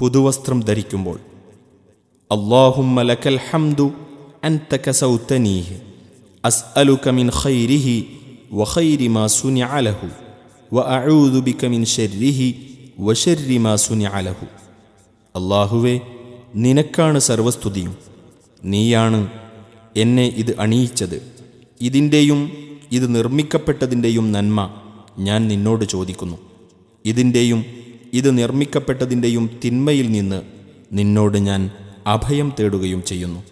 പുതുവസ്ത്രം ധരിക്കുമ്പോൾ അള്ളാഹുവെ ഹംദു അസ്അലുക മിൻ ഖൈരിഹി വഖൈരി മാ ബിക മിൻ വശർരി മാ നിനക്കാണ് സർവസ്തുതിയും നീയാണ് എന്നെ ഇത് അണിയിച്ചത് ഇതിൻ്റെയും ഇത് നിർമ്മിക്കപ്പെട്ടതിൻ്റെയും നന്മ ഞാൻ നിന്നോട് ചോദിക്കുന്നു ഇതിൻ്റെയും ഇത് നിർമ്മിക്കപ്പെട്ടതിൻ്റെയും തിന്മയിൽ നിന്ന് നിന്നോട് ഞാൻ അഭയം തേടുകയും ചെയ്യുന്നു